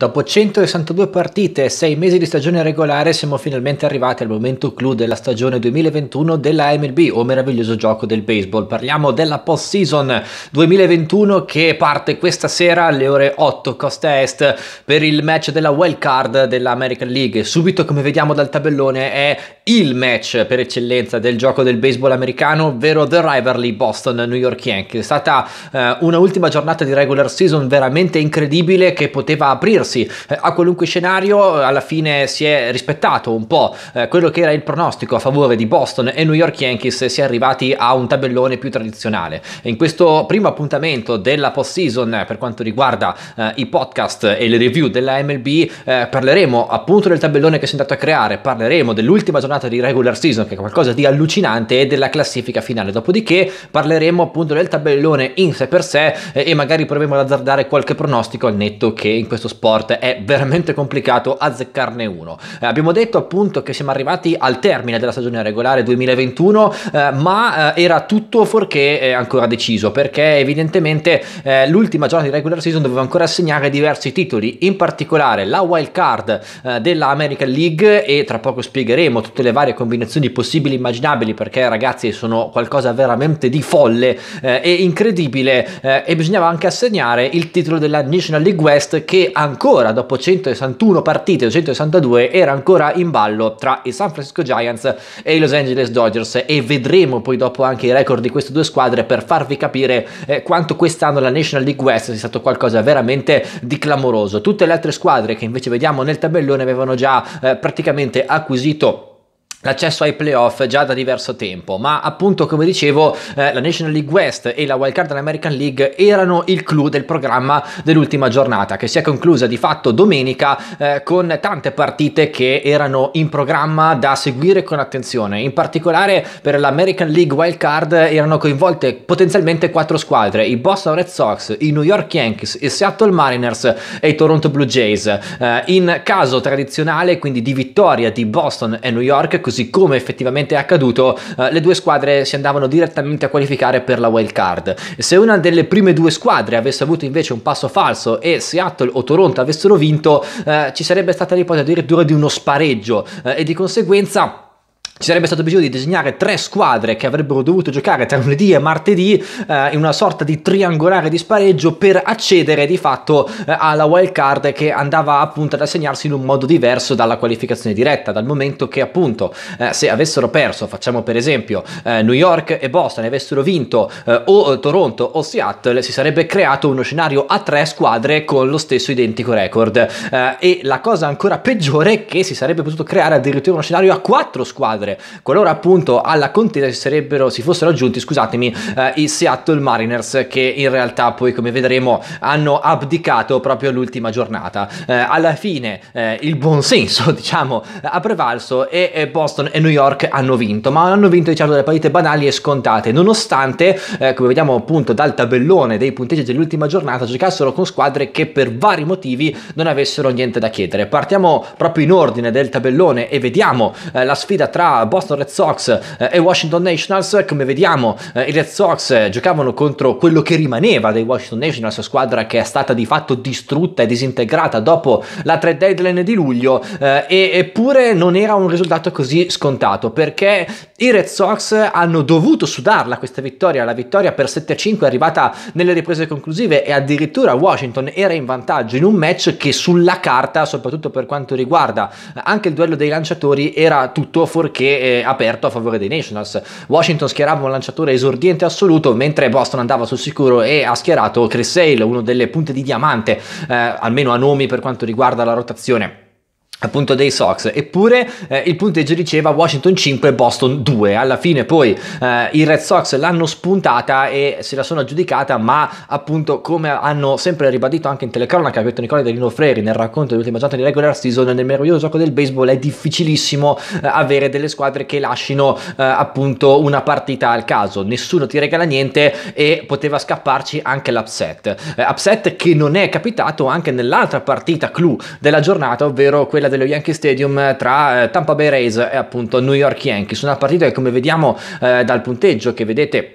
Dopo 162 partite e 6 mesi di stagione regolare siamo finalmente arrivati al momento clou della stagione 2021 della MLB o meraviglioso gioco del baseball. Parliamo della post season 2021 che parte questa sera alle ore 8 costa est per il match della wild card dell'American League. Subito come vediamo dal tabellone è il match per eccellenza del gioco del baseball americano, ovvero The Rivalry Boston-New York Yankees. È stata eh, una ultima giornata di regular season veramente incredibile che poteva aprirsi dirsi, eh, a qualunque scenario alla fine si è rispettato un po' eh, quello che era il pronostico a favore di Boston e New York Yankees si è arrivati a un tabellone più tradizionale. In questo primo appuntamento della postseason per quanto riguarda eh, i podcast e le review della MLB parleremo appunto del tabellone che si è andato a creare, parleremo dell'ultima giornata di regular season che è qualcosa di allucinante e della classifica finale, dopodiché parleremo appunto del tabellone in sé per sé e magari proveremo ad azzardare qualche pronostico al netto che in questo sport sport è veramente complicato azzeccarne uno. Eh, abbiamo detto appunto che siamo arrivati al termine della stagione regolare 2021, eh, ma eh, era tutto fuorché eh, ancora deciso, perché evidentemente eh, l'ultima giornata di regular season doveva ancora assegnare diversi titoli, in particolare la wild card eh, della American League e tra poco spiegheremo tutte le varie combinazioni possibili e immaginabili perché ragazzi sono qualcosa veramente di folle eh, e incredibile e bisognava anche assegnare il titolo della National League West che ancora ancora dopo 161 partite, 162, era ancora in ballo tra i San Francisco Giants e i Los Angeles Dodgers e vedremo poi dopo anche i record di queste due squadre per farvi capire eh, quanto quest'anno la National League West sia stato qualcosa veramente di clamoroso. Tutte le altre squadre che invece vediamo nel tabellone avevano già eh, praticamente acquisito l'accesso ai playoff già da diverso tempo ma appunto come dicevo eh, la National League West e la wildcard American League erano il clou del programma dell'ultima giornata che si è conclusa di fatto domenica eh, con tante partite che erano in programma da seguire con attenzione in particolare per l'American League Wildcard erano coinvolte potenzialmente quattro squadre i Boston Red Sox, i New York Yankees, i Seattle Mariners e i Toronto Blue Jays eh, in caso tradizionale quindi di vittoria di Boston e New York così come effettivamente è accaduto, eh, le due squadre si andavano direttamente a qualificare per la wild card. Se una delle prime due squadre avesse avuto invece un passo falso e Seattle o Toronto avessero vinto, eh, ci sarebbe stata l'ipotesi addirittura di uno spareggio eh, e di conseguenza ci sarebbe stato bisogno di disegnare tre squadre che avrebbero dovuto giocare tra lunedì e martedì eh, in una sorta di triangolare di spareggio per accedere di fatto eh, alla wild card che andava appunto ad assegnarsi in un modo diverso dalla qualificazione diretta, dal momento che appunto eh, se avessero perso, facciamo per esempio eh, New York e Boston, avessero vinto eh, o eh, Toronto o Seattle, si sarebbe creato uno scenario a tre squadre con lo stesso identico record. e la cosa ancora peggiore è che si sarebbe potuto creare addirittura uno scenario a quattro squadre squadre, qualora appunto alla contesa si, si fossero aggiunti, scusatemi, eh, i Seattle Mariners che in realtà poi come vedremo hanno abdicato proprio all'ultima giornata. Eh, alla fine eh, il buon senso, diciamo, ha prevalso e, eh, Boston e New York hanno vinto, ma hanno vinto diciamo delle partite banali e scontate, nonostante eh, come vediamo appunto dal tabellone dei punteggi dell'ultima giornata giocassero con squadre che per vari motivi non avessero niente da chiedere. Partiamo proprio in ordine del tabellone e vediamo eh, la sfida tra Boston Red Sox eh, e Washington Nationals. Come vediamo, eh, i Red Sox eh, giocavano contro quello che rimaneva dei Washington Nationals, squadra che è stata di fatto distrutta e disintegrata dopo la trade deadline di luglio, eppure non era un risultato così scontato perché i Red Sox hanno dovuto sudarla questa vittoria, la vittoria per 7-5 è arrivata nelle riprese conclusive e addirittura Washington era in vantaggio in un match che sulla carta, soprattutto per quanto riguarda anche il duello dei lanciatori, era tutto fuorché che è eh, aperto a favore dei Nationals. Washington schierava un lanciatore esordiente assoluto, mentre Boston andava sul sicuro e ha schierato Chris Sale, uno delle punte di diamante, eh, almeno a nomi per quanto riguarda la rotazione appunto dei Sox eppure eh, il punteggio diceva Washington 5 Boston 2 alla fine poi eh, i Red Sox l'hanno spuntata e se la sono aggiudicata ma appunto come hanno sempre ribadito anche in telecronaca ha detto Nicola De Freri nel racconto dell'ultima giornata di regular season nel meraviglioso gioco del baseball è difficilissimo eh, avere delle squadre che lasciano eh, appunto una partita al caso nessuno ti regala niente e poteva scapparci anche l'upset eh, upset che non è capitato anche nell'altra partita clou della giornata ovvero quella dello Yankee Stadium tra eh, Tampa Bay Rays e appunto New York Yankees. Una partita che come vediamo eh, dal punteggio che vedete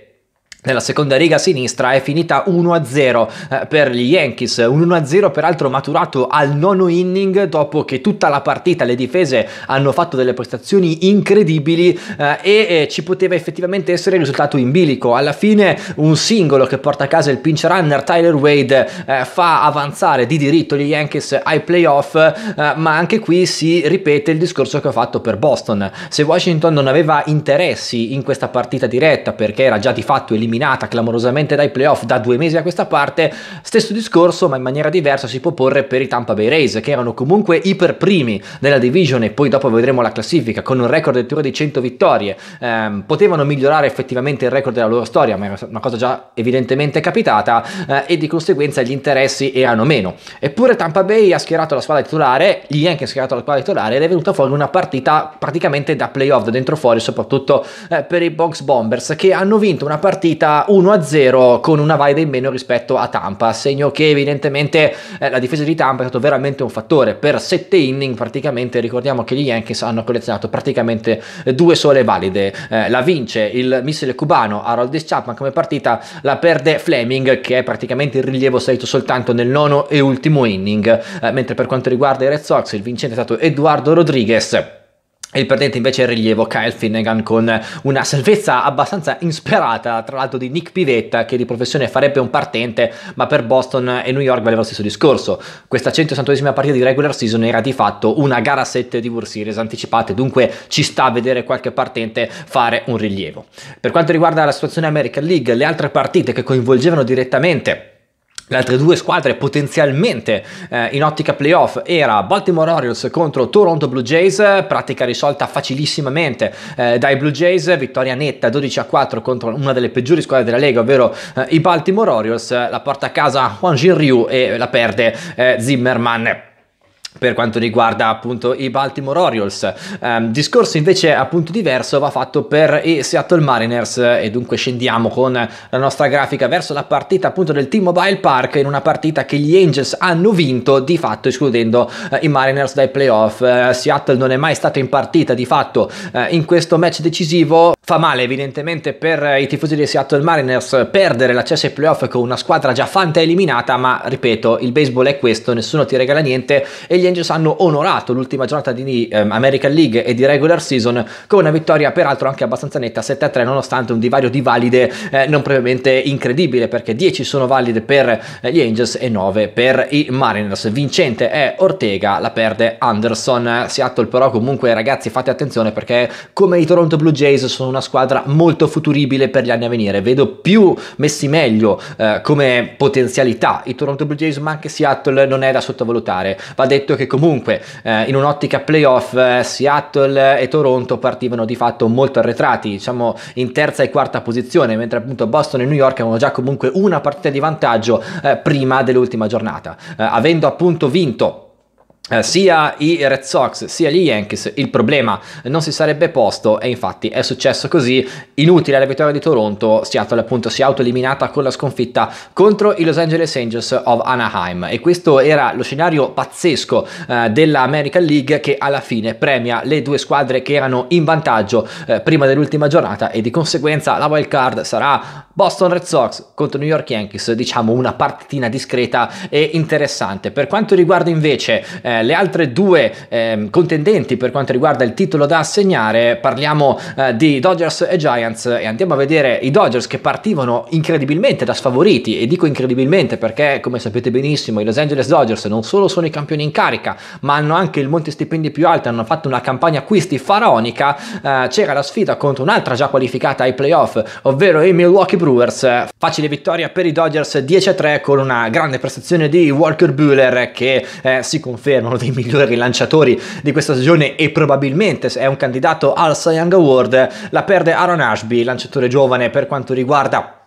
nella seconda riga sinistra è finita 1-0 eh, per gli Yankees, un 1-0 peraltro maturato al nono inning dopo che tutta la partita le difese hanno fatto delle prestazioni incredibili eh, e eh, ci poteva effettivamente essere il risultato in bilico. Alla fine un singolo che porta a casa il pinch runner Tyler Wade fa avanzare di diritto gli Yankees ai playoff, ma anche qui si ripete il discorso che ho fatto per Boston. Se Washington non aveva interessi in questa partita diretta perché era già di fatto eliminato eliminata clamorosamente dai playoff da due mesi a questa parte, stesso discorso ma in maniera diversa si può porre per i Tampa Bay Rays che erano comunque iper primi nella division e poi dopo vedremo la classifica con un record addirittura di 100 vittorie, eh, potevano migliorare effettivamente il record della loro storia ma era una cosa già evidentemente capitata eh, e di conseguenza gli interessi erano meno. Eppure Tampa Bay ha schierato la squadra titolare, gli Yankees ha schierato la squadra titolare ed è venuta fuori una partita praticamente da playoff da dentro fuori soprattutto eh, per i Box Bombers che hanno vinto una partita partita 1-0 con una valida in meno rispetto a Tampa, segno che evidentemente eh, la difesa di Tampa è stato veramente un fattore per 7 inning praticamente ricordiamo che gli Yankees hanno collezionato praticamente eh, due sole valide, eh, la vince il missile cubano Harold Chapman come partita, la perde Fleming che è praticamente il rilievo salito soltanto nel nono e ultimo inning, eh, mentre per quanto riguarda i Red Sox il vincente è stato Eduardo Rodriguez il perdente invece è il rilievo Kyle Finnegan con una salvezza abbastanza insperata, tra l'altro di Nick Pivetta che di professione farebbe un partente, ma per Boston e New York valeva lo stesso discorso. Questa 168esima partita di regular season era di fatto una gara 7 di World Series anticipate, dunque ci sta a vedere qualche partente fare un rilievo. Per quanto riguarda la situazione American League, le altre partite che coinvolgevano direttamente le altre due squadre potenzialmente eh, in ottica playoff era Baltimore Orioles contro Toronto Blue Jays, pratica risolta facilissimamente eh, dai Blue Jays, vittoria netta 12 a 4 contro una delle peggiori squadre della Lega, ovvero eh, i Baltimore Orioles, eh, la porta a casa Juan Jin Ryu e la perde eh, Zimmerman per quanto riguarda appunto i Baltimore Orioles. Um, discorso invece appunto diverso va fatto per i Seattle Mariners e dunque scendiamo con la nostra grafica verso la partita appunto del T-Mobile Park in una partita che gli Angels hanno vinto di fatto escludendo uh, i Mariners dai playoff. Uh, Seattle non è mai stato in partita di fatto uh, in questo match decisivo. Fa male evidentemente per i tifosi dei Seattle Mariners perdere l'accesso ai playoff con una squadra già fanta eliminata ma ripeto il baseball è questo, nessuno ti regala niente e gli gli Angels hanno onorato l'ultima giornata di ehm, American League e di regular season con una vittoria peraltro anche abbastanza netta 7-3 nonostante un divario di valide eh, non propriamente incredibile perché 10 sono valide per eh, gli Angels e 9 per i Mariners. Vincente è Ortega, la perde Anderson. Seattle però comunque ragazzi fate attenzione perché come i Toronto Blue Jays sono una squadra molto futuribile per gli anni a venire. Vedo più messi meglio eh, come potenzialità i Toronto Blue Jays ma anche Seattle non è da sottovalutare. Va detto rischio che comunque eh, in un'ottica playoff eh, Seattle e Toronto partivano di fatto molto arretrati, diciamo in terza e quarta posizione, mentre appunto Boston e New York avevano già comunque una partita di vantaggio eh, prima dell'ultima giornata. Eh, avendo appunto vinto eh, sia i Red Sox sia gli Yankees il problema non si sarebbe posto e infatti è successo così inutile la vittoria di Toronto Seattle appunto si è autoeliminata con la sconfitta contro i Los Angeles Angels of Anaheim e questo era lo scenario pazzesco eh, American League che alla fine premia le due squadre che erano in vantaggio eh, prima dell'ultima giornata e di conseguenza la wild card sarà Boston Red Sox contro New York Yankees diciamo una partitina discreta e interessante per quanto riguarda invece eh, eh, le altre due eh, contendenti per quanto riguarda il titolo da assegnare, parliamo eh, di Dodgers e Giants e andiamo a vedere i Dodgers che partivano incredibilmente da sfavoriti e dico incredibilmente perché come sapete benissimo i Los Angeles Dodgers non solo sono i campioni in carica ma hanno anche il monte stipendi più alto, hanno fatto una campagna acquisti faraonica, eh, c'era la sfida contro un'altra già qualificata ai playoff, ovvero i Milwaukee Brewers. Facile vittoria per i Dodgers 10-3 con una grande prestazione di Walker Bueller che eh, si conferma Allen, uno dei migliori rilanciatori di questa stagione e probabilmente è un candidato al Cy Young Award, la perde Aaron Ashby, lanciatore giovane per quanto riguarda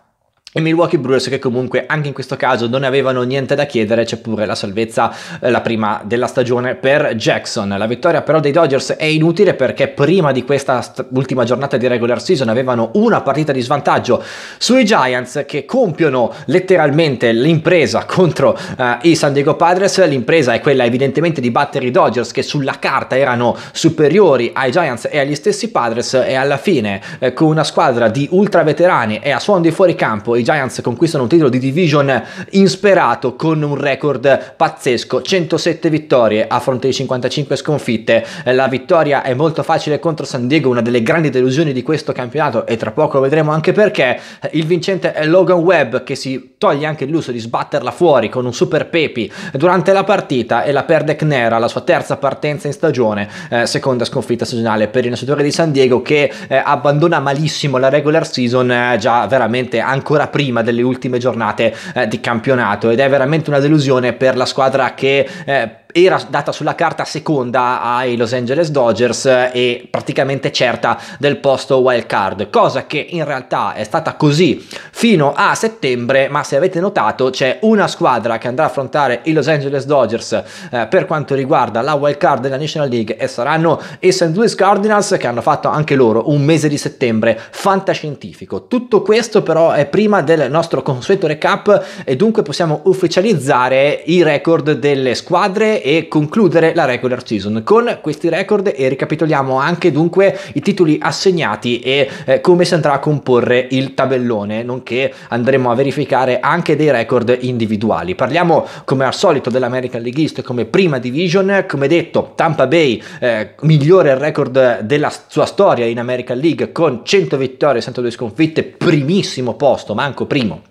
e Milwaukee Brewers che comunque anche in questo caso non avevano niente da chiedere, c'è pure la salvezza, eh, la prima della stagione per Jackson. La vittoria però dei Dodgers è inutile perché prima di questa st- ultima giornata di regular season avevano una partita di svantaggio sui Giants che compiono letteralmente l'impresa contro eh, i San Diego Padres. L'impresa è quella evidentemente di battere i Dodgers che sulla carta erano superiori ai Giants e agli stessi Padres e alla fine eh, con una squadra di ultra veterani e a suono di fuori campo i Giants conquistano un titolo di division insperato con un record pazzesco, 107 vittorie a fronte di 55 sconfitte. Eh, la vittoria è molto facile contro San Diego, una delle grandi delusioni di questo campionato e tra poco vedremo anche perché. Il vincente è Logan Webb che si toglie anche il lusso di sbatterla fuori con un super pepi durante la partita e la perde Knera, la sua terza partenza in stagione, eh, seconda sconfitta stagionale per il nascitore di San Diego che eh, abbandona malissimo la regular season eh, già veramente ancora prima delle ultime giornate eh, di campionato ed è veramente una delusione per la squadra che eh, era data sulla carta seconda ai Los Angeles Dodgers eh, e praticamente certa del posto wild card, cosa che in realtà è stata così fino a settembre, ma se avete notato c'è una squadra che andrà a affrontare i Los Angeles Dodgers eh, per quanto riguarda la wild card della National League e saranno i St. Louis Cardinals che hanno fatto anche loro un mese di settembre fantascientifico. Tutto questo però è prima del nostro consueto recap e dunque possiamo ufficializzare i record delle squadre e concludere la regular season. Con questi record e ricapitoliamo anche dunque i titoli assegnati e eh, come si andrà a comporre il tabellone, nonché andremo a verificare anche dei record individuali. Parliamo come al solito dell'American League East come prima division, come detto Tampa Bay eh, migliore record della sua storia in American League con 100 vittorie e 102 sconfitte, primissimo posto, manco primo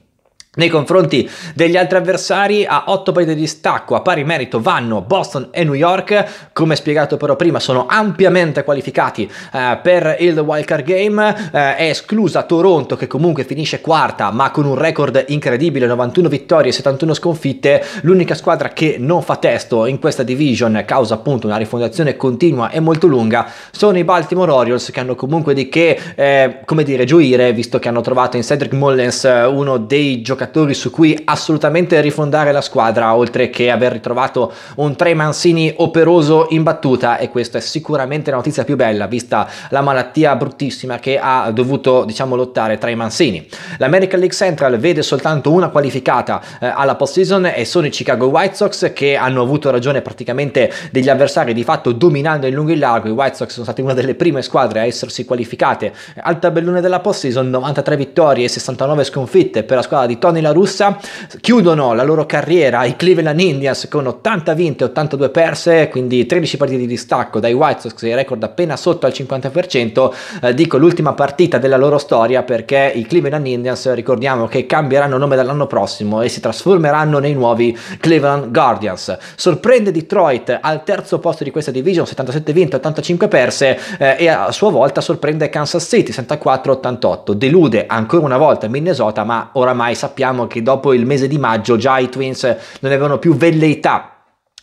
nei confronti degli altri avversari a 8 punti di distacco a pari merito vanno Boston e New York, come spiegato però prima sono ampiamente qualificati eh, per il wildcard game, eh, è esclusa Toronto che comunque finisce quarta ma con un record incredibile 91 vittorie e 71 sconfitte, l'unica squadra che non fa testo in questa division causa appunto una rifondazione continua e molto lunga sono i Baltimore Orioles che hanno comunque di che eh, come dire gioire visto che hanno trovato in Cedric Mullens eh, uno dei giocatori giocatori su cui assolutamente rifondare la squadra, oltre che aver ritrovato un Trey Mansini operoso in battuta e questa è sicuramente la notizia più bella, vista la malattia bruttissima che ha dovuto, diciamo, lottare Trey i Mansini. L'American League Central vede soltanto una qualificata eh, alla postseason e sono i Chicago White Sox che hanno avuto ragione praticamente degli avversari, di fatto dominando in lungo e in largo. I White Sox sono state una delle prime squadre a essersi qualificate al tabellone della postseason, 93 vittorie e 69 sconfitte per la squadra di Tokyo Tony La Russa chiudono la loro carriera ai Cleveland Indians con 80 vinte e 82 perse, quindi 13 partite di distacco dai White Sox, il record appena sotto al 50%, eh, dico l'ultima partita della loro storia perché i Cleveland Indians ricordiamo che cambieranno nome dall'anno prossimo e si trasformeranno nei nuovi Cleveland Guardians. Sorprende Detroit al terzo posto di questa division, 77 vinte, 85 perse eh, e a sua volta sorprende Kansas City, 64-88. Delude ancora una volta Minnesota, ma oramai sappiamo sappiamo che dopo il mese di maggio già i Twins non avevano più velleità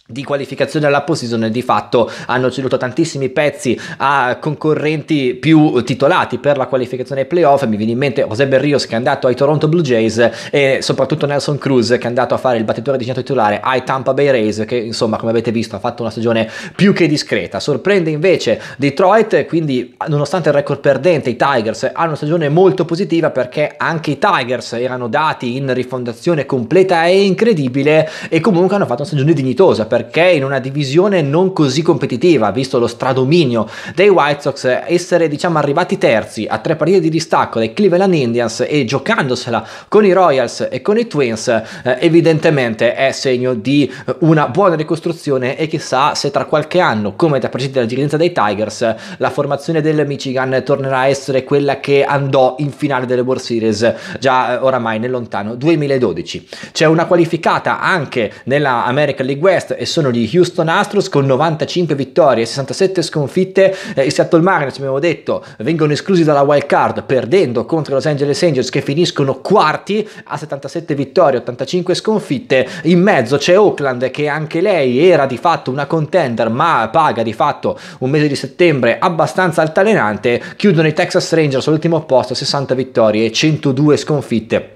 di qualificazione alla posizione di fatto hanno ceduto tantissimi pezzi a concorrenti più titolati per la qualificazione ai playoff mi viene in mente José Berrios che è andato ai Toronto Blue Jays e soprattutto Nelson Cruz che è andato a fare il battitore di centro titolare ai Tampa Bay Rays che insomma come avete visto ha fatto una stagione più che discreta sorprende invece Detroit quindi nonostante il record perdente i Tigers hanno una stagione molto positiva perché anche i Tigers erano dati in rifondazione completa e incredibile e comunque hanno fatto una stagione dignitosa perché in una divisione non così competitiva, visto lo stradominio dei White Sox, essere diciamo arrivati terzi a tre partite di distacco dai Cleveland Indians e giocandosela con i Royals e con i Twins, eh, evidentemente è segno di eh, una buona ricostruzione e chissà se tra qualche anno, come da precedente della dirigenza dei Tigers, la formazione del Michigan tornerà a essere quella che andò in finale delle World Series già eh, oramai nel lontano 2012. C'è una qualificata anche nella American League West che sono gli Houston Astros con 95 vittorie e 67 sconfitte. Eh, I Seattle Mariners, abbiamo detto, vengono esclusi dalla wild card perdendo contro i Los Angeles Angels che finiscono quarti a 77 vittorie, 85 sconfitte. In mezzo c'è Oakland che anche lei era di fatto una contender ma paga di fatto un mese di settembre abbastanza altalenante. Chiudono i Texas Rangers all'ultimo posto, 60 vittorie e 102 sconfitte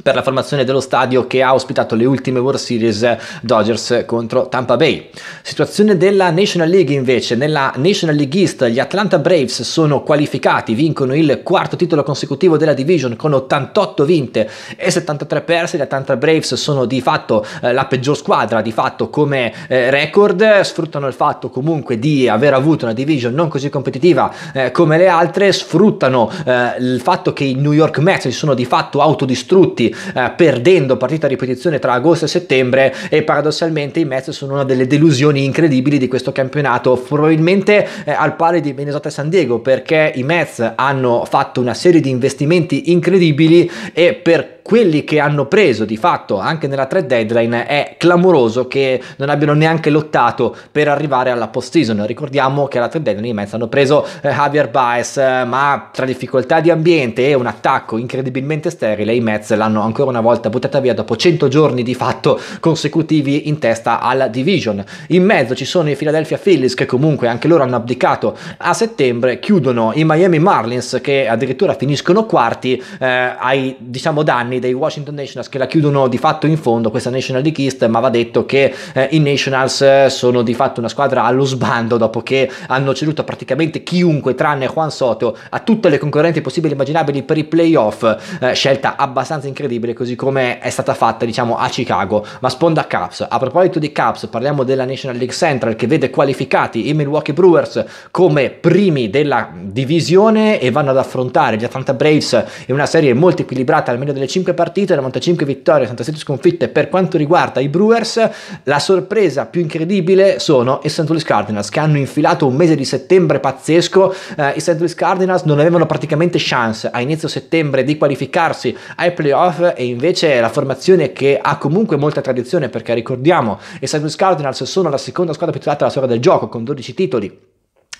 per la formazione dello stadio che ha ospitato le ultime World Series Dodgers contro Tampa Bay. Situazione della National League invece, nella National League East gli Atlanta Braves sono qualificati, vincono il quarto titolo consecutivo della division con 88 vinte e 73 perse, gli Atlanta Braves sono di fatto eh, la peggior squadra di fatto come eh, record, sfruttano il fatto comunque di aver avuto una division non così competitiva eh, come le altre, sfruttano eh, il fatto che i New York Mets si sono di fatto autodistrutti tutti, eh, perdendo partita a ripetizione tra agosto e settembre e paradossalmente i Mets sono una delle delusioni incredibili di questo campionato, probabilmente eh, al pari di Minnesota e San Diego perché i Mets hanno fatto una serie di investimenti incredibili e per quelli che hanno preso di fatto anche nella trade deadline è clamoroso che non abbiano neanche lottato per arrivare alla post season. Ricordiamo che alla trade deadline i Mets hanno preso eh, Javier Baez, eh, ma tra difficoltà di ambiente e un attacco incredibilmente sterile i Mets l'hanno ancora una volta buttata via dopo 100 giorni di fatto consecutivi in testa alla division. In mezzo ci sono i Philadelphia Phillies che comunque anche loro hanno abdicato a settembre, chiudono i Miami Marlins che addirittura finiscono quarti eh, ai diciamo danni rivali dei Washington Nationals che la chiudono di fatto in fondo questa National League East, ma va detto che eh, i Nationals eh, sono di fatto una squadra allo sbando dopo che hanno ceduto praticamente chiunque tranne Juan Soto a tutte le concorrenti possibili e immaginabili per i playoff, eh, scelta abbastanza incredibile così come è stata fatta diciamo a Chicago, ma sponda Caps. A proposito di Caps parliamo della National League Central che vede qualificati i Milwaukee Brewers come primi della divisione e vanno ad affrontare gli Atlanta Braves in una serie molto equilibrata almeno delle 5 65 partite, 95 vittorie, 67 sconfitte. Per quanto riguarda i Brewers, la sorpresa più incredibile sono i St. Louis Cardinals che hanno infilato un mese di settembre pazzesco. Eh, I St. Louis Cardinals non avevano praticamente chance a inizio settembre di qualificarsi ai playoff e invece la formazione che ha comunque molta tradizione perché ricordiamo i St. Louis Cardinals sono la seconda squadra più titolata della storia del gioco con 12 titoli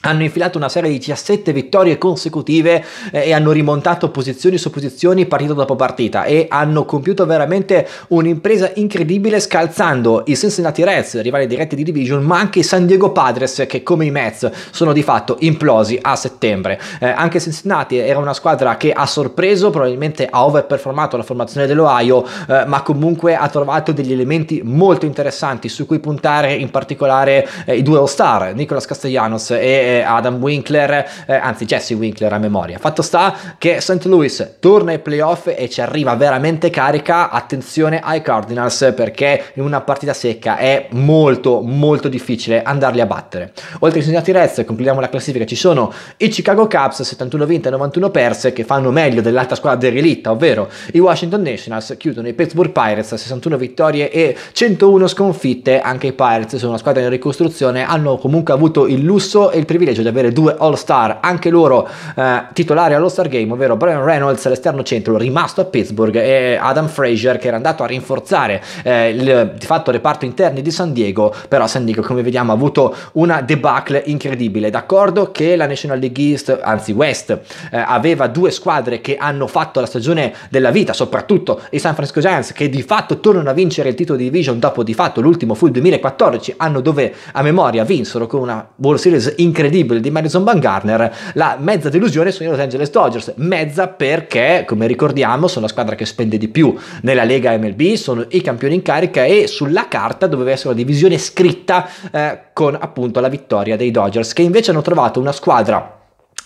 hanno infilato una serie di 17 vittorie consecutive eh, e hanno rimontato posizioni su posizioni partita dopo partita e hanno compiuto veramente un'impresa incredibile scalzando i Cincinnati Reds, rivali diretti di Division, ma anche i San Diego Padres che come i Mets sono di fatto implosi a settembre. Eh, anche Cincinnati era una squadra che ha sorpreso, probabilmente ha overperformato la formazione dell'Ohio, eh, ma comunque ha trovato degli elementi molto interessanti su cui puntare, in particolare eh, i due All-Star, Nicolas Castellanos e Adam Winkler, eh, anzi Jesse Winkler a memoria. Fatto sta che St. Louis torna ai playoff e ci arriva veramente carica. Attenzione ai Cardinals perché in una partita secca è molto molto difficile andarli a battere. Oltre ai segnati Reds, concludiamo la classifica, ci sono i Chicago Cubs 71 vinte e 91 perse che fanno meglio dell'altra squadra derelitta, ovvero i Washington Nationals chiudono i Pittsburgh Pirates 61 vittorie e 101 sconfitte. Anche i Pirates sono una squadra in ricostruzione, hanno comunque avuto il lusso e il privilegio privilegio di avere due All-Star, anche loro eh, titolari all'All-Star Game, ovvero Brian Reynolds, l'esterno centro, rimasto a Pittsburgh, e Adam Frazier, che era andato a rinforzare eh, il di fatto reparto interni di San Diego, però San Diego, come vediamo, ha avuto una debacle incredibile. D'accordo che la National League East, anzi West, eh, aveva due squadre che hanno fatto la stagione della vita, soprattutto i San Francisco Giants, che di fatto tornano a vincere il titolo di division dopo di fatto l'ultimo fu il 2014, anno dove a memoria vinsero con una World Series incredibile incredibile di Madison Bangarner, la mezza delusione sono i Los Angeles Dodgers, mezza perché, come ricordiamo, sono la squadra che spende di più nella Lega MLB, sono i campioni in carica e sulla carta doveva essere una divisione scritta eh, con appunto la vittoria dei Dodgers, che invece hanno trovato una squadra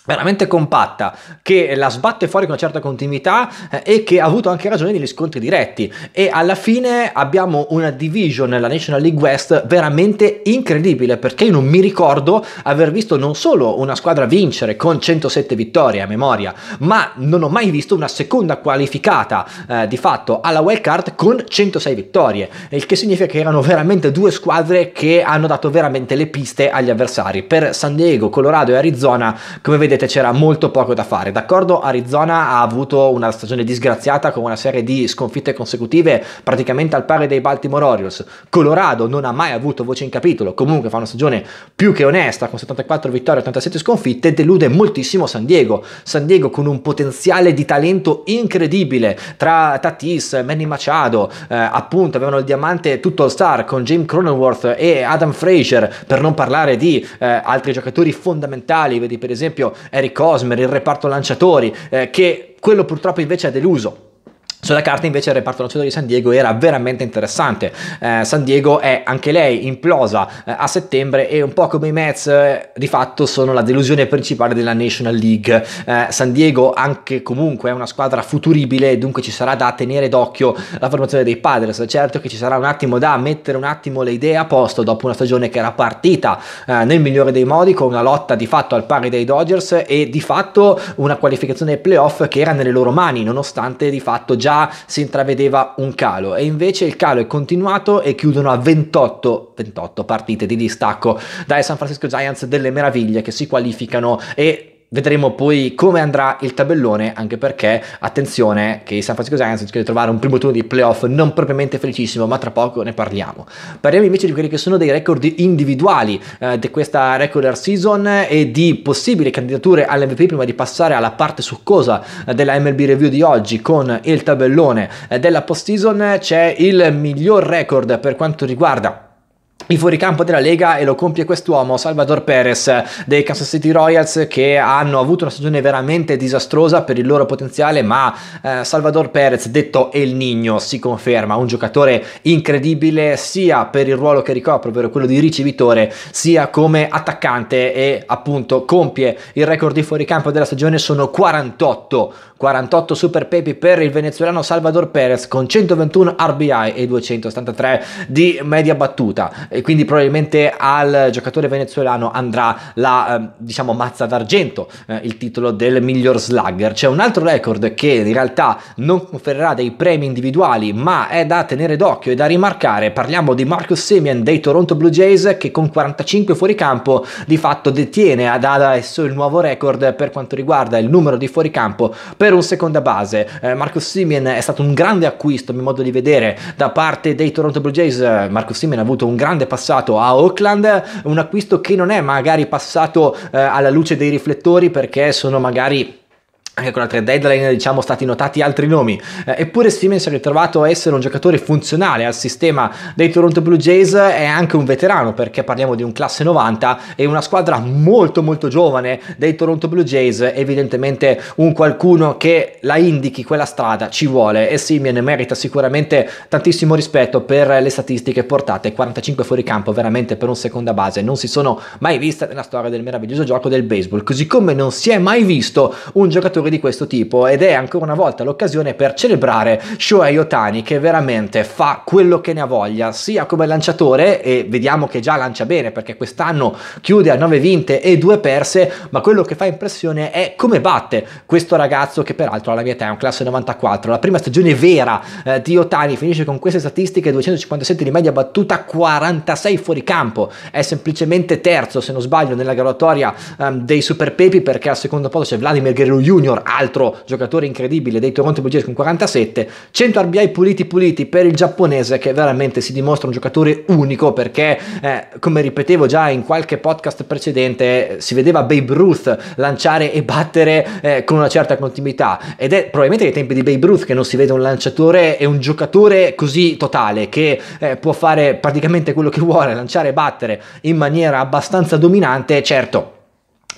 veramente compatta che la sbatte fuori con una certa continuità eh, e che ha avuto anche ragione negli scontri diretti e alla fine abbiamo una division nella National League West veramente incredibile perché io non mi ricordo aver visto non solo una squadra vincere con 107 vittorie a memoria ma non ho mai visto una seconda qualificata eh, di fatto alla wild card con 106 vittorie il che significa che erano veramente due squadre che hanno dato veramente le piste agli avversari per San Diego, Colorado e Arizona come vedete vedete c'era molto poco da fare. D'accordo, Arizona ha avuto una stagione disgraziata con una serie di sconfitte consecutive praticamente al pari dei Baltimore Orioles. Colorado non ha mai avuto voce in capitolo, comunque fa una stagione più che onesta con 74 vittorie e 87 sconfitte, delude moltissimo San Diego. San Diego con un potenziale di talento incredibile tra Tatis, Manny Machado, eh, appunto avevano il diamante tutto all star con James Cronenworth e Adam Frazier, per non parlare di eh, altri giocatori fondamentali, vedi per esempio Eric Cosmer, il reparto lanciatori, eh, che quello purtroppo invece ha deluso sulla carta invece il reparto calciatore di San Diego era veramente interessante. Eh, San Diego è anche lei implosa eh, a settembre e un po' come i Mets eh, di fatto sono la delusione principale della National League. Eh, San Diego anche comunque è una squadra futuribile, dunque ci sarà da tenere d'occhio la formazione dei Padres. Certo che ci sarà un attimo da mettere un attimo le idee a posto dopo una stagione che era partita eh, nel migliore dei modi con una lotta di fatto al pari dei Dodgers e di fatto una qualificazione playoff che era nelle loro mani, nonostante di fatto già già si intravedeva un calo e invece il calo è continuato e chiudono a 28, 28 partite di distacco dai San Francisco Giants delle meraviglie che si qualificano e Vedremo poi come andrà il tabellone, anche perché, attenzione, che i San Francisco Giants rischiano di trovare un primo turno di playoff non propriamente felicissimo, ma tra poco ne parliamo. Parliamo invece di quelli che sono dei record individuali eh, di questa regular season e di possibili candidature all'MVP prima di passare alla parte succosa eh, della MLB review di oggi con il tabellone eh, della postseason. C'è il miglior record per quanto riguarda il fuoricampo della Lega e lo compie quest'uomo Salvador Perez dei Kansas City Royals che hanno avuto una stagione veramente disastrosa per il loro potenziale ma eh, Salvador Perez detto El Nino si conferma un giocatore incredibile sia per il ruolo che ricopre ovvero quello di ricevitore sia come attaccante e appunto compie il record di fuoricampo della stagione sono 48 48 super pepi per il venezuelano Salvador Perez con 121 RBI e 273 di media battuta e quindi probabilmente al giocatore venezuelano andrà la ehm, diciamo mazza d'argento, eh, il titolo del miglior slugger. C'è un altro record che in realtà non conferirà dei premi individuali, ma è da tenere d'occhio e da rimarcare. Parliamo di Marcus Simeon dei Toronto Blue Jays che con 45 fuoricampo di fatto detiene ad adesso il nuovo record per quanto riguarda il numero di fuoricampo per un seconda base. Eh, Marcus Simeon è stato un grande acquisto, a mio modo di vedere, da parte dei Toronto Blue Jays. Marcus Simeon ha avuto un grande quando passato a Oakland, un acquisto che non è magari passato eh, alla luce dei riflettori perché sono magari anche con altre deadline diciamo stati notati altri nomi eh, eppure Stevens si è ritrovato a essere un giocatore funzionale al sistema dei Toronto Blue Jays è anche un veterano perché parliamo di un classe 90 e una squadra molto molto giovane dei Toronto Blue Jays evidentemente un qualcuno che la indichi quella strada ci vuole e Simeon merita sicuramente tantissimo rispetto per le statistiche portate 45 fuori campo veramente per un seconda base non si sono mai viste nella storia del meraviglioso gioco del baseball così come non si è mai visto un giocatore di questo tipo ed è ancora una volta l'occasione per celebrare Shohei Otani che veramente fa quello che ne ha voglia, sia come lanciatore e vediamo che già lancia bene perché quest'anno chiude a 9 vinte e 2 perse, ma quello che fa impressione è come batte questo ragazzo che peraltro alla mia età è un classe 94, la prima stagione vera eh, di Otani finisce con queste statistiche 257 di media battuta, 46 fuori campo, è semplicemente terzo se non sbaglio nella graduatoria um, dei Super Pepi perché al secondo posto c'è Vladimir Guerrero Jr Taylor, altro giocatore incredibile dei Toronto Blue Jays con 47, 100 RBI puliti puliti per il giapponese che veramente si dimostra un giocatore unico perché eh, come ripetevo già in qualche podcast precedente si vedeva Babe Ruth lanciare e battere eh, con una certa continuità ed è probabilmente ai tempi di Babe Ruth che non si vede un lanciatore e un giocatore così totale che eh, può fare praticamente quello che vuole, lanciare e battere in maniera abbastanza dominante, certo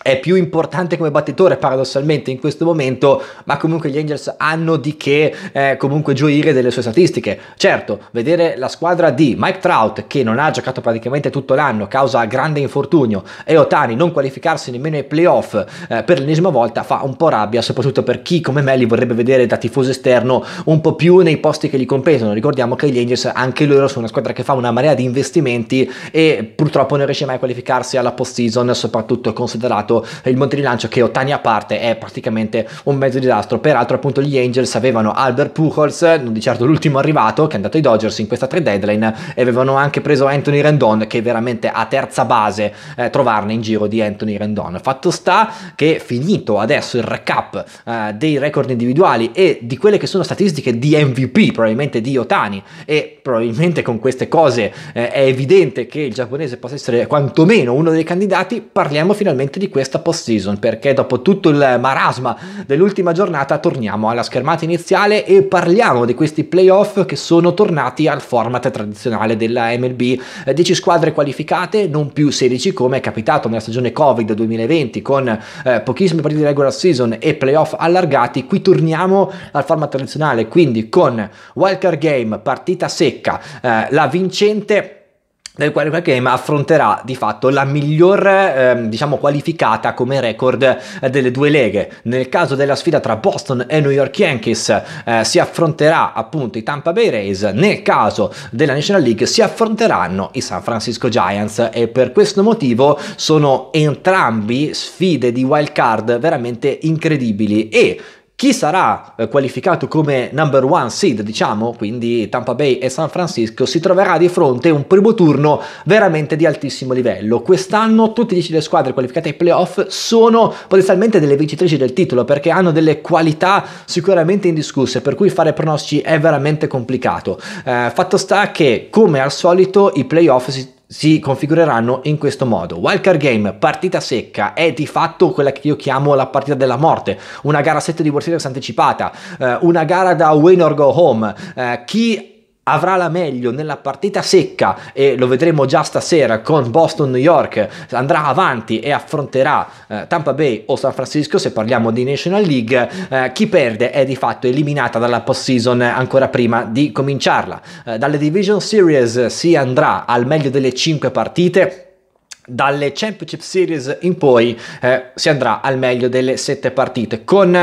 è più importante come battitore paradossalmente in questo momento, ma comunque gli Angels hanno di che eh, comunque gioire delle sue statistiche. Certo, vedere la squadra di Mike Trout che non ha giocato praticamente tutto l'anno causa grande infortunio e Otani non qualificarsi nemmeno ai playoff eh, per l'ennesima volta fa un po' rabbia, soprattutto per chi come me li vorrebbe vedere da tifoso esterno un po' più nei posti che li competono. Ricordiamo che gli Angels anche loro sono una squadra che fa una marea di investimenti e purtroppo non riesce mai a qualificarsi alla post season, soprattutto considerato trovato il monte di lancio che Otani a parte è praticamente un mezzo disastro. Peraltro appunto gli Angels avevano Albert Pujols, non di certo l'ultimo arrivato, che è andato ai Dodgers in questa 3 deadline e avevano anche preso Anthony Rendon che veramente a terza base eh, trovarne in giro di Anthony Rendon. Fatto sta che finito adesso il recap eh, dei record individuali e di quelle che sono statistiche di MVP probabilmente di Otani e probabilmente con queste cose eh, è evidente che il giapponese possa essere quantomeno uno dei candidati, parliamo finalmente di questa post-season, perché dopo tutto il marasma dell'ultima giornata torniamo alla schermata iniziale e parliamo di questi playoff che sono tornati al format tradizionale della MLB. 10 squadre qualificate, non più 16 come è capitato nella stagione Covid 2020 con eh, pochissime partite di regular season e playoff allargati. Qui torniamo al format tradizionale, quindi con wildcard game, partita secca secca, eh, la vincente del quale Game affronterà di fatto la miglior ehm, diciamo qualificata come record eh, delle due leghe nel caso della sfida tra Boston e New York Yankees eh, si affronterà appunto i Tampa Bay Rays nel caso della National League si affronteranno i San Francisco Giants e per questo motivo sono entrambi sfide di wild card veramente incredibili e chi sarà eh, qualificato come number one seed, diciamo, quindi Tampa Bay e San Francisco, si troverà di fronte a un primo turno veramente di altissimo livello. Quest'anno tutte e 10 le squadre qualificate ai playoff sono potenzialmente delle vincitrici del titolo perché hanno delle qualità sicuramente indiscusse, per cui fare pronostici è veramente complicato. Eh, fatto sta che, come al solito, i playoff si si configureranno in questo modo. Wildcard Game, partita secca, è di fatto quella che io chiamo la partita della morte, una gara 7 di World Series anticipata, eh, una gara da win or go home. Eh, chi avrà la meglio nella partita secca e lo vedremo già stasera con Boston New York andrà avanti e affronterà eh, Tampa Bay o San Francisco se parliamo di National League eh, chi perde è di fatto eliminata dalla postseason ancora prima di cominciarla eh, dalle Division Series si andrà al meglio delle 5 partite dalle Championship Series in poi eh, si andrà al meglio delle sette partite con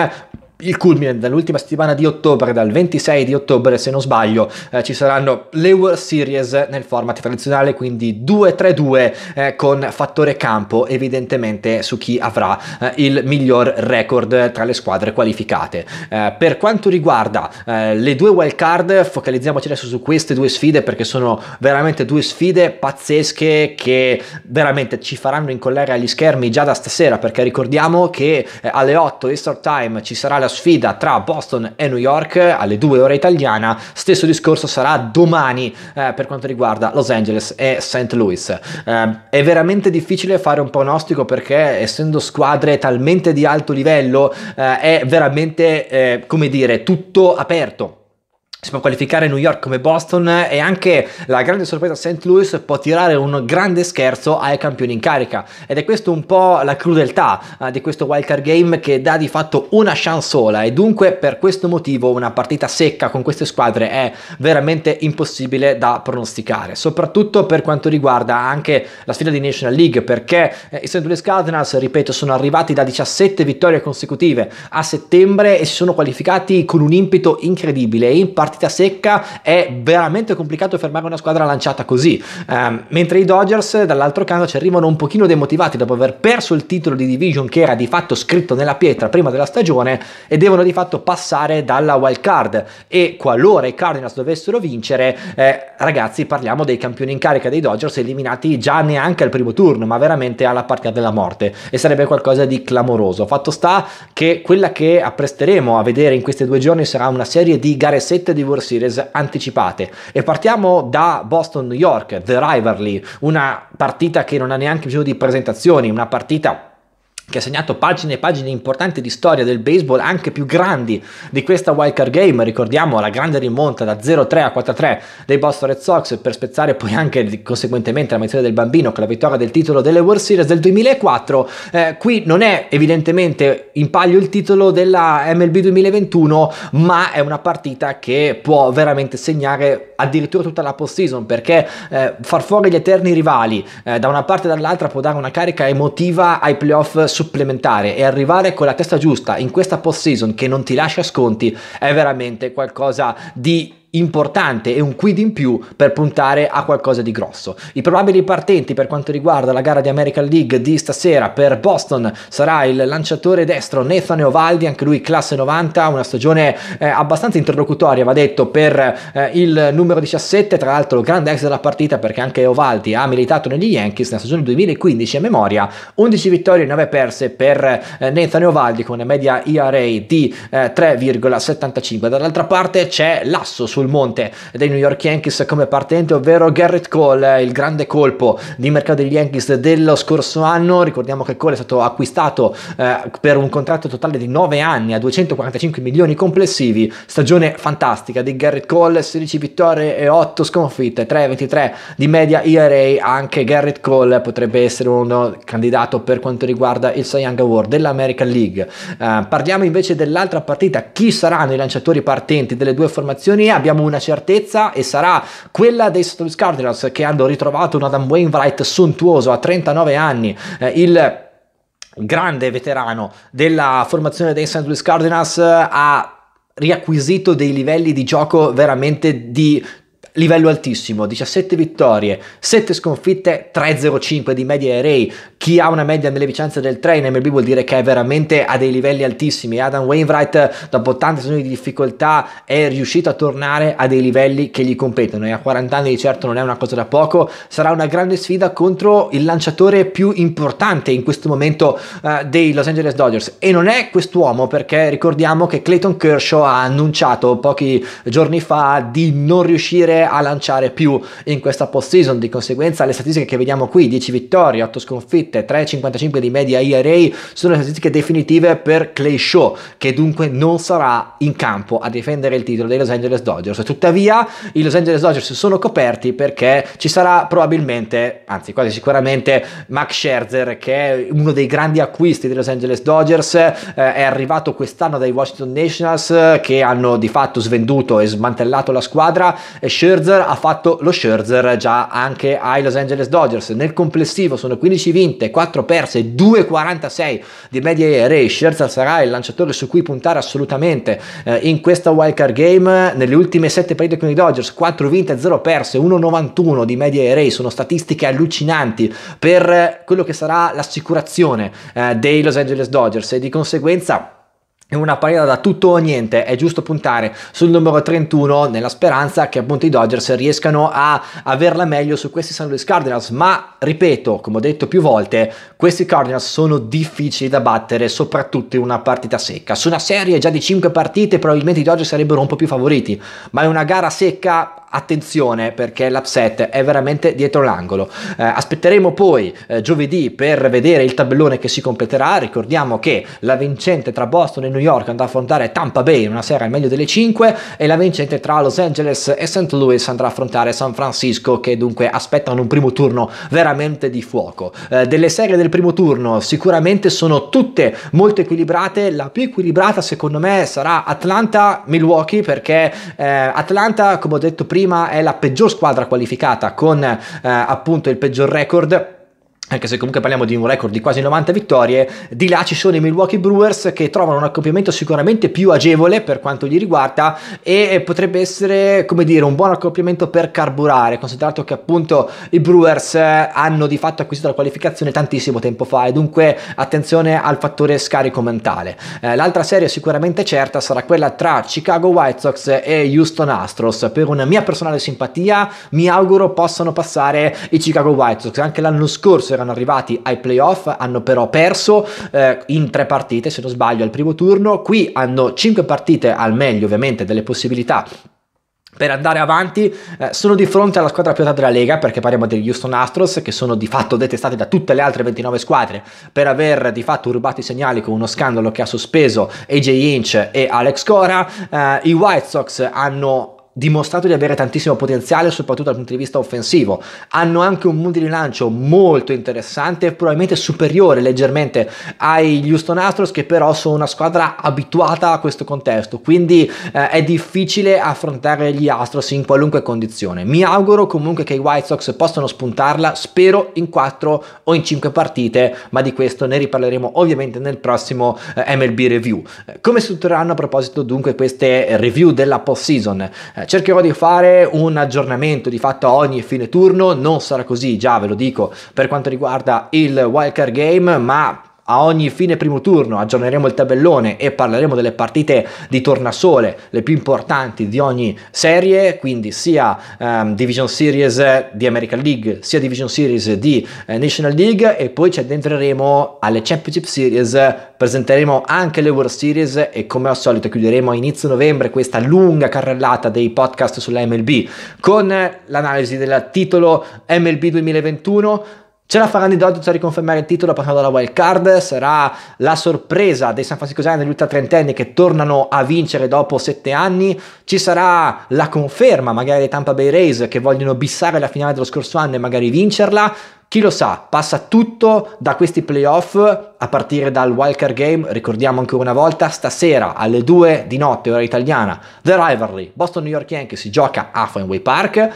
il culmine dell'ultima settimana di ottobre, dal 26 di ottobre se non sbaglio, eh, ci saranno le World Series nel format tradizionale, quindi 2-3-2 eh, con fattore campo evidentemente su chi avrà eh, il miglior record tra le squadre qualificate. Eh, per quanto riguarda eh, le due wild card, focalizziamoci adesso su queste due sfide perché sono veramente due sfide pazzesche che veramente ci faranno incollare agli schermi già da stasera perché ricordiamo che eh, alle 8 Eastern Time ci sarà la sfida tra Boston e New York alle 2 ore italiana, stesso discorso sarà domani eh, per quanto riguarda Los Angeles e St. Louis. Eh, è veramente difficile fare un pronostico perché essendo squadre talmente di alto livello eh, è veramente, eh, come dire, tutto aperto si può qualificare New York come Boston e anche la grande sorpresa St. Louis può tirare un grande scherzo ai campioni in carica ed è questo un po' la crudeltà eh, di questo wildcard game che dà di fatto una chance sola e dunque per questo motivo una partita secca con queste squadre è veramente impossibile da pronosticare soprattutto per quanto riguarda anche la sfida di National League perché eh, i St. Louis Cardinals ripeto sono arrivati da 17 vittorie consecutive a settembre e si sono qualificati con un impeto incredibile in particolare partita secca è veramente complicato fermare una squadra lanciata così. Um, mentre i Dodgers dall'altro canto ci arrivano un pochino demotivati dopo aver perso il titolo di division che era di fatto scritto nella pietra prima della stagione e devono di fatto passare dalla wild card e qualora i Cardinals dovessero vincere, eh, ragazzi parliamo dei campioni in carica dei Dodgers eliminati già neanche al primo turno, ma veramente alla partita della morte e sarebbe qualcosa di clamoroso. Fatto sta che quella che appresteremo a vedere in questi due giorni sarà una serie di gare sette di di World Series anticipate. E partiamo da Boston-New York, The Rivalry, una partita che non ha neanche bisogno di presentazioni, una partita che ha segnato pagine e pagine importanti di storia del baseball, anche più grandi di questa wildcard game. Ricordiamo la grande rimonta da 0-3 a 4-3 dei Boston Red Sox per spezzare poi anche conseguentemente la menzione del bambino con la vittoria del titolo delle World Series del 2004. Eh, qui non è evidentemente in palio il titolo della MLB 2021, ma è una partita che può veramente segnare addirittura tutta la postseason perché eh, far fuori gli eterni rivali eh, da una parte e dall'altra può dare una carica emotiva ai playoff su supplementare e arrivare con la testa giusta in questa post season che non ti lascia sconti è veramente qualcosa di importante e un quid in più per puntare a qualcosa di grosso. I probabili partenti per quanto riguarda la gara di American League di stasera per Boston sarà il lanciatore destro Nathan Ovaldi, anche lui classe 90, una stagione eh, abbastanza interlocutoria, va detto, per eh, il numero 17, tra l'altro grande ex della partita perché anche Ovaldi ha militato negli Yankees nella stagione 2015 a memoria, 11 vittorie e 9 perse per eh, Nathan Ovaldi con una media ERA di 3,75. Eh, Dall'altra parte c'è l'asso su sul monte dei New York Yankees come partente, ovvero Garrett Cole, eh, il grande colpo di mercato degli Yankees dello scorso anno. Ricordiamo che Cole è stato acquistato eh, per un contratto totale di 9 anni a 245 milioni complessivi. Stagione fantastica di Garrett Cole, 16 vittorie e 8 sconfitte, 3,23 di media IRA. Anche Garrett Cole potrebbe essere un candidato per quanto riguarda il Cy Young Award dell'American League. Eh, parliamo invece dell'altra partita, chi saranno i lanciatori partenti delle due formazioni? Abbiamo abbiamo una certezza e sarà quella dei St. Louis Cardinals che hanno ritrovato un Adam Wainwright sontuoso a 39 anni, eh, il grande veterano della formazione dei St. Louis Cardinals eh, ha riacquisito dei livelli di gioco veramente di livello altissimo, 17 vittorie, 7 sconfitte, 3-0-5 di media array, chi ha una media nelle vicenze del 3 in MLB vuol dire che è veramente a dei livelli altissimi. Adam Wainwright, dopo tante stagioni di difficoltà, è riuscito a tornare a dei livelli che gli competono e a 40 anni di certo non è una cosa da poco. Sarà una grande sfida contro il lanciatore più importante in questo momento eh, dei Los Angeles Dodgers e non è quest'uomo perché ricordiamo che Clayton Kershaw ha annunciato pochi giorni fa di non riuscire a lanciare più in questa postseason. Di conseguenza le statistiche che vediamo qui, 10 vittorie, 8 sconfitte, scritte, 3,55 di media IRA sono le statistiche definitive per Clay Shaw, che dunque non sarà in campo a difendere il titolo dei Los Angeles Dodgers. Tuttavia, i Los Angeles Dodgers sono coperti perché ci sarà probabilmente, anzi quasi sicuramente, Max Scherzer, che è uno dei grandi acquisti dei Los Angeles Dodgers, eh, è arrivato quest'anno dai Washington Nationals che hanno di fatto svenduto e smantellato la squadra e Scherzer ha fatto lo Scherzer già anche ai Los Angeles Dodgers. Nel complessivo sono 15 vinti vinte, 4 perse, 2,46 di media array. Scherzer sarà il lanciatore su cui puntare assolutamente eh, in questa wildcard game. Nelle ultime 7 partite con i Dodgers, 4 vinte, 0 perse, 1,91 di media array. Sono statistiche allucinanti per eh, quello che sarà l'assicurazione eh, dei Los Angeles Dodgers e di conseguenza è una partita da tutto o niente, è giusto puntare sul numero 31 nella speranza che appunto i Dodgers riescano a averla meglio su questi San Luis Cardinals, ma ripeto, come ho detto più volte, questi Cardinals sono difficili da battere, soprattutto in una partita secca. Su una serie già di 5 partite probabilmente i Dodgers sarebbero un po' più favoriti, ma in una gara secca attenzione perché l'upset è veramente dietro l'angolo. Eh, aspetteremo poi eh, giovedì per vedere il tabellone che si completerà. Ricordiamo che la vincente tra Boston e New York andrà a affrontare Tampa Bay in una serie al meglio delle 5 e la vincente tra Los Angeles e St. Louis andrà a affrontare San Francisco che dunque aspettano un primo turno veramente di fuoco. Eh, delle serie del primo turno sicuramente sono tutte molto equilibrate, la più equilibrata secondo me sarà Atlanta-Milwaukee perché eh, Atlanta come ho detto prima prima è la peggior squadra qualificata con eh, appunto il peggior record anche se comunque parliamo di un record di quasi 90 vittorie, di là ci sono i Milwaukee Brewers che trovano un accoppiamento sicuramente più agevole per quanto gli riguarda e potrebbe essere, come dire, un buon accoppiamento per carburare, considerato che appunto i Brewers eh, hanno di fatto acquisito la qualificazione tantissimo tempo fa e dunque attenzione al fattore scarico mentale. Eh, l'altra serie sicuramente certa sarà quella tra Chicago White Sox e Houston Astros. Per una mia personale simpatia mi auguro possano passare i Chicago White Sox, anche l'anno scorso erano arrivati ai playoff, hanno però perso eh, in tre partite, se non sbaglio, al primo turno. Qui hanno cinque partite al meglio, ovviamente, delle possibilità per andare avanti eh, sono di fronte alla squadra più alta della Lega perché parliamo degli Houston Astros che sono di fatto detestati da tutte le altre 29 squadre per aver di fatto rubato i segnali con uno scandalo che ha sospeso AJ Inch e Alex Cora eh, i White Sox hanno dimostrato di avere tantissimo potenziale, soprattutto dal punto di vista offensivo. Hanno anche un mondo di rilancio molto interessante, probabilmente superiore leggermente agli Houston Astros, che però sono una squadra abituata a questo contesto. Quindi eh, è difficile affrontare gli Astros in qualunque condizione. Mi auguro comunque che i White Sox possano spuntarla, spero in 4 o in 5 partite, ma di questo ne riparleremo ovviamente nel prossimo eh, MLB review. Come struttureranno a proposito dunque queste review della post season? Eh, eh, cercherò di fare un aggiornamento di fatto ogni fine turno, non sarà così, già ve lo dico, per quanto riguarda il wildcard game, ma a ogni fine primo turno aggiorneremo il tabellone e parleremo delle partite di tornasole, le più importanti di ogni serie, quindi sia um, Division Series di American League, sia Division Series di eh, National League e poi ci addentreremo alle Championship Series, presenteremo anche le World Series e come al solito chiuderemo a inizio novembre questa lunga carrellata dei podcast sulla MLB con eh, l'analisi del titolo MLB 2021 Ce la faranno i Dodgers a riconfermare il titolo passando alla wild card, sarà la sorpresa dei San Francisco Giants negli ultra trentenni che tornano a vincere dopo sette anni, ci sarà la conferma magari dei Tampa Bay Rays che vogliono bissare la finale dello scorso anno e magari vincerla, chi lo sa, passa tutto da questi playoff a partire dal wild card Game, ricordiamo ancora una volta, stasera alle 2 di notte, ora italiana, The Rivalry, Boston New York Yankees si gioca a Fenway Park,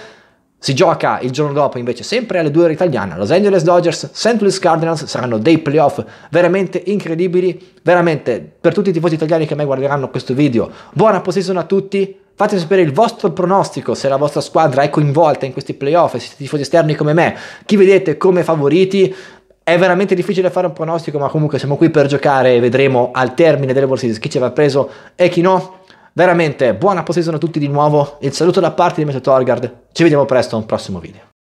si gioca il giorno dopo invece sempre alle 2 ore italiane. Los Angeles Dodgers, St. Louis Cardinals saranno dei playoff veramente incredibili. Veramente per tutti i tifosi italiani che mai guarderanno questo video. Buona posizione a tutti. Fatemi sapere il vostro pronostico se la vostra squadra è coinvolta in questi playoff, se siete tifosi esterni come me, chi vedete come favoriti. È veramente difficile fare un pronostico, ma comunque siamo qui per giocare e vedremo al termine delle borsisis chi ci aveva preso e chi no. Veramente buona posizione a tutti di nuovo, il saluto da parte di Meteor Torgard, ci vediamo presto a un prossimo video.